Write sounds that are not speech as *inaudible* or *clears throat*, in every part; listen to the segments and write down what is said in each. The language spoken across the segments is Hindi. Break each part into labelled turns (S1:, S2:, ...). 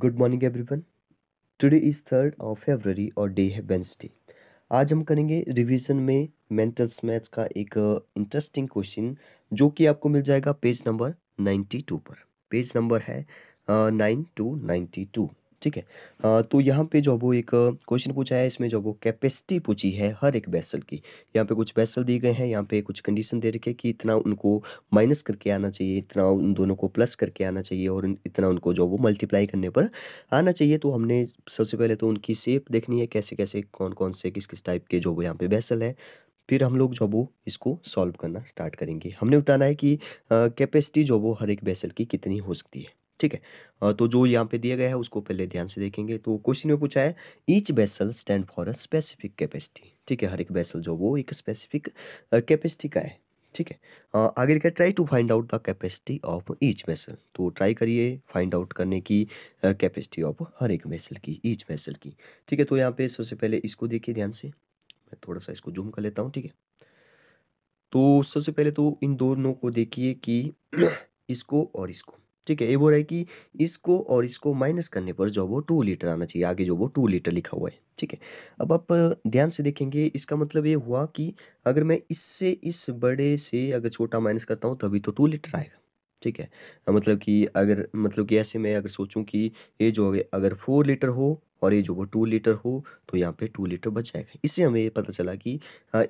S1: good morning everyone today is third of February और डे है वेंसडे आज हम करेंगे रिवीजन में मेंटल मैथ्स का एक इंटरेस्टिंग क्वेश्चन जो कि आपको मिल जाएगा पेज नंबर नाइन्टी टू पर पेज नंबर है नाइन टू नाइन्टी टू ठीक है तो यहाँ पे जो वो एक क्वेश्चन पूछा है इसमें जो वो कैपेसिटी पूछी है हर एक वैसल की यहाँ पे कुछ वैसल दिए गए हैं यहाँ पे कुछ कंडीशन दे रखे कि इतना उनको माइनस करके आना चाहिए इतना उन दोनों को प्लस करके आना चाहिए और इतना उनको जो वो मल्टीप्लाई करने पर आना चाहिए तो हमने सबसे पहले तो उनकी सेप देखनी है कैसे कैसे कौन कौन से किस किस टाइप के जो वो यहाँ पे वैसल है फिर हम लोग जो वो इसको सॉल्व करना स्टार्ट करेंगे हमने बताना है कि कैपेसिटी जो वो हर एक वैसल की कितनी हो सकती है ठीक है तो जो यहाँ पे दिया गया है उसको पहले ध्यान से देखेंगे तो क्वेश्चन में पूछा है each vessel stand for a specific capacity ठीक है हर एक बेसल जो वो एक स्पेसिफिक कैपेसिटी का है ठीक है आगे लिखा try to find out the capacity of each vessel तो ट्राई करिए फाइंड आउट करने की कैपेसिटी ऑफ हर एक बेसल की ईच बेसल की ठीक है तो यहाँ पे सबसे पहले इसको देखिए ध्यान से मैं थोड़ा सा इसको जूम कर लेता हूँ ठीक है तो सबसे पहले तो इन दोनों को देखिए कि *clears throat* इसको और इसको ठीक है ये बोल रहा है कि इसको और इसको माइनस करने पर जो वो टू लीटर आना चाहिए आगे जो वो टू लीटर लिखा हुआ है ठीक है अब आप ध्यान से देखेंगे इसका मतलब ये हुआ कि अगर मैं इससे इस बड़े से अगर छोटा माइनस करता हूँ तभी तो टू लीटर आएगा ठीक है मतलब कि अगर मतलब कि ऐसे मैं अगर सोचूं कि ये जो अगर फोर लीटर हो और ये जो वो टू लीटर हो तो यहाँ पे टू लीटर बच जाएगा इससे हमें ये पता चला कि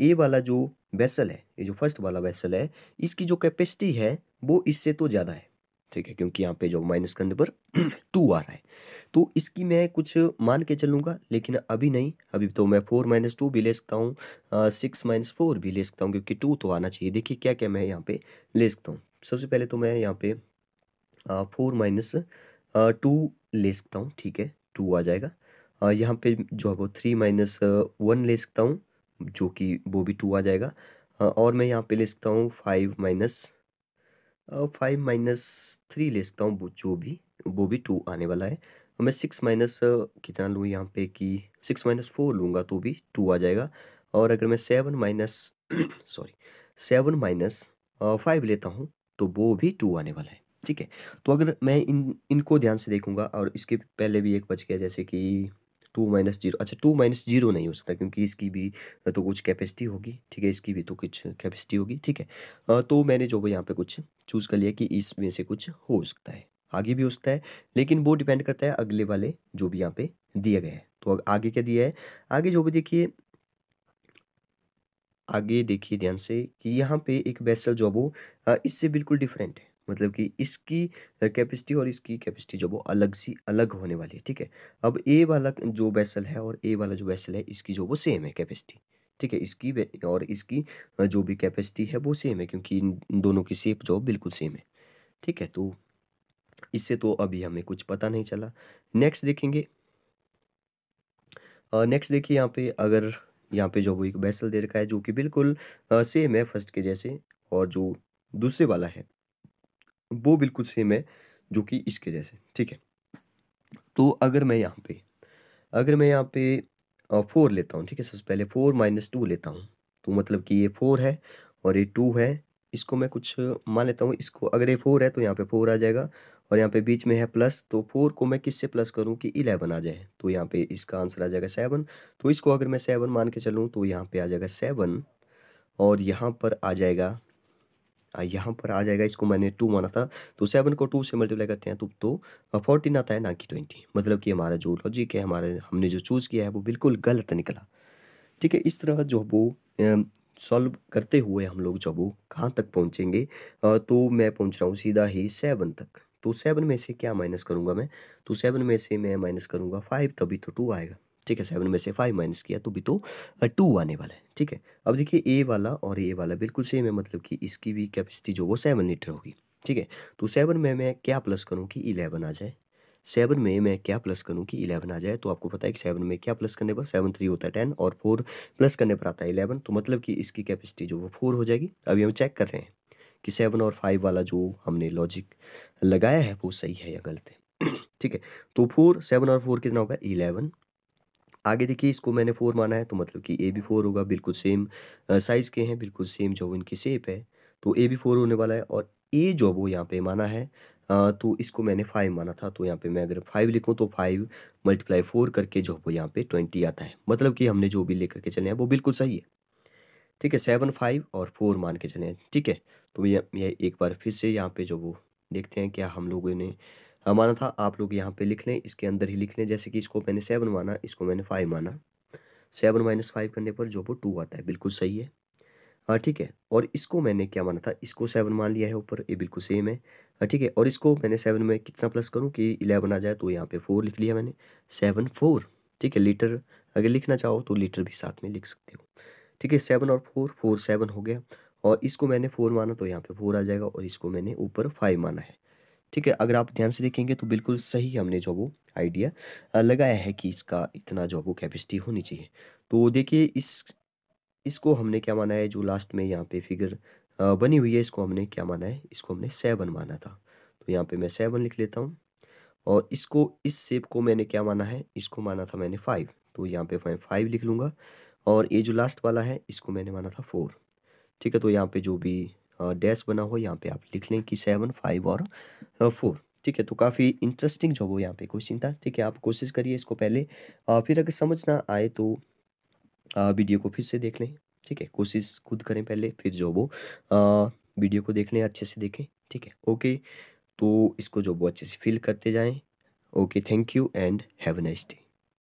S1: ए वाला जो वेसल है ये जो फर्स्ट वाला वेसल है इसकी जो कैपेसिटी है वो इससे तो ज़्यादा है ठीक है क्योंकि यहाँ पे जो माइनस करने पर टू आ रहा है तो इसकी मैं कुछ मान के चलूँगा लेकिन अभी नहीं अभी तो मैं फोर माइनस टू भी ले सकता हूँ सिक्स माइनस फोर भी ले सकता हूँ क्योंकि टू तो आना चाहिए देखिए क्या क्या मैं यहाँ पे ले सकता हूँ सबसे पहले तो मैं यहाँ पे फोर माइनस टू ले सकता हूँ ठीक है टू आ जाएगा यहाँ पे जो है वो थ्री माइनस वन ले सकता हूँ जो कि वो भी टू आ जाएगा और मैं यहाँ पे ले सकता हूँ five minus five minus three ले सकता हूँ जो भी वो भी टू आने वाला है और तो मैं सिक्स माइनस कितना लूँ यहाँ पे कि सिक्स माइनस फोर लूँगा तो भी टू आ जाएगा और अगर मैं seven minus sorry seven minus five लेता हूँ तो वो भी टू आने वाला है ठीक है तो अगर मैं इन इनको ध्यान से देखूंगा और इसके पहले भी एक बच गया जैसे कि टू माइनस जीरो अच्छा टू माइनस जीरो नहीं हो सकता क्योंकि इसकी भी तो कुछ कैपेसिटी होगी ठीक है इसकी भी तो कुछ कैपेसिटी होगी ठीक है तो मैंने जो यहाँ पे कुछ चूज़ कर लिया कि इसमें से कुछ हो सकता है आगे भी हो सकता है लेकिन वो डिपेंड करता है अगले वाले जो भी यहाँ पे दिया गया है तो आगे क्या दिया है आगे जो भी देखिए आगे देखिए ध्यान से कि यहाँ पे एक बेसल जो है वो इससे बिल्कुल डिफरेंट है मतलब कि इसकी कैपेसिटी और इसकी कैपेसिटी जो वो अलग सी अलग होने वाली है ठीक है अब ए वाला जो वैसल है और ए वाला जो वैसल है इसकी जो वो सेम है कैपेसिटी ठीक है इसकी और इसकी जो भी कैपेसिटी है वो सेम है क्योंकि इन दोनों की सेप जो बिल्कुल सेम है ठीक है तो इससे तो अभी हमें कुछ पता नहीं चला नेक्स्ट देखेंगे नेक्स्ट देखिए यहाँ पे अगर यहाँ पे जो वो एक बैसल दे रखा है जो कि बिल्कुल सेम है फर्स्ट के जैसे और जो दूसरे वाला है वो बिल्कुल सेम है जो कि इसके जैसे ठीक है तो अगर मैं यहाँ पे अगर मैं यहाँ पे फोर लेता हूँ ठीक है सबसे पहले फोर माइनस टू लेता हूँ तो मतलब कि ये फोर है और ये टू है इसको मैं कुछ मान लेता हूँ इसको अगर ये फोर है तो यहाँ पे फोर आ जाएगा और यहाँ पे बीच में है प्लस तो फोर को मैं किससे प्लस करूँ कि इलेवन आ जाए तो यहाँ पे इसका आंसर आ जाएगा सेवन तो इसको अगर मैं सेवन मान के चलूँ तो यहाँ पे आ जाएगा सेवन और यहाँ पर आ जाएगा यहाँ पर आ जाएगा इसको मैंने टू माना था तो सेवन को टू से मल्टीप्लाई करते हैं तो तो फोर्टीन आता है ना कि ट्वेंटी मतलब कि हमारा जो लॉजिक है हमारे हमने जो चूज़ किया है वो बिल्कुल गलत निकला ठीक है इस तरह जो वो सॉल्व करते हुए हम लोग जब वो कहाँ तक पहुँचेंगे तो मैं पहुँच रहा हूँ सीधा ही सेवन तक तो सेवन में से क्या माइनस करूँगा मैं तो सेवन में से मैं माइनस करूँगा फाइव तभी तो टू आएगा ठीक है सेवन में से फाइव माइनस किया तो भी तो टू आने वाला है ठीक है अब देखिए ए वाला और ए वाला बिल्कुल सेम है मतलब कि इसकी भी कैपेसिटी जो वो सेवन लीटर होगी ठीक है तो सेवन में मैं क्या प्लस करूँ कि इलेवन आ जाए सेवन में मैं क्या प्लस करूँ कि इलेवन आ जाए तो आपको पता है कि सेवन में क्या प्लस करने पर सेवन थ्री होता है टेन और फोर प्लस करने पर आता है इलेवन तो मतलब कि इसकी कैपेसिटी जो वो फोर हो जाएगी अभी हम चेक कर रहे हैं कि सेवन और फाइव वाला जो हमने लॉजिक लगाया है वो सही है या गलत है *clears throat* ठीक है तो फोर सेवन और फोर कितना होगा इलेवन आगे देखिए इसको मैंने फोर माना है तो मतलब कि ए भी फोर होगा बिल्कुल सेम साइज़ के हैं बिल्कुल सेम जो इनकी सेप है तो ए भी फोर होने वाला है और ए जो वो यहाँ पे माना है तो इसको मैंने फाइव माना था तो यहाँ पे मैं अगर फाइव लिखूँ तो फाइव मल्टीप्लाई फोर करके जो वो यहाँ पे ट्वेंटी आता है मतलब कि हमने जो भी लेकर के चले हैं वो बिल्कुल सही है ठीक है सेवन फाइव और फोर मान के चले हैं ठीक है तो ये, ये एक बार फिर से यहाँ पे जो वो देखते हैं क्या हम लोगों ने माना था आप लोग यहाँ पे लिख लें इसके अंदर ही लिख लें जैसे कि इसको मैंने सेवन माना इसको मैंने फाइव माना सेवन माइनस फाइव करने पर जो वो टू आता है बिल्कुल सही है हाँ ठीक है और इसको मैंने क्या माना था इसको सेवन मान लिया है ऊपर ये बिल्कुल सेम है हाँ ठीक है और इसको मैंने सेवन में कितना प्लस करूँ कि इलेवन आ जाए तो यहाँ पर फोर लिख लिया मैंने सेवन फोर ठीक है लीटर अगर लिखना चाहो तो लीटर भी साथ में लिख सकते हो ठीक है सेवन और फोर फोर सेवन हो गया और इसको मैंने फोर माना तो यहाँ पे फोर आ जाएगा और इसको मैंने ऊपर फाइव माना है ठीक है अगर आप ध्यान से देखेंगे तो बिल्कुल सही हमने जो वो आइडिया लगाया है कि इसका इतना जो वो कैपेसिटी होनी चाहिए तो देखिए इस इसको हमने क्या माना है जो लास्ट में यहाँ पे फिगर बनी हुई है इसको हमने क्या माना है इसको हमने सेवन माना था तो यहाँ पे मैं सेवन लिख लेता हूँ और इसको इस सेप को मैंने क्या माना है इसको माना था मैंने फाइव तो यहाँ पे मैं फाइव लिख लूँगा और ये जो लास्ट वाला है इसको मैंने माना था फोर ठीक है तो यहाँ पे जो भी डैश बना हो यहाँ पे आप लिख लें कि सेवन फाइव और फोर ठीक है तो काफ़ी इंटरेस्टिंग जो वो यहाँ पे क्वेश्चन था ठीक है आप कोशिश करिए इसको पहले फिर अगर समझ ना आए तो वीडियो को फिर से देख लें ठीक है कोशिश खुद करें पहले फिर जो वो वीडियो को देख लें अच्छे से देखें ठीक है ओके तो इसको जो वो अच्छे से फिल करते जाएँ okay thank you and have a nice day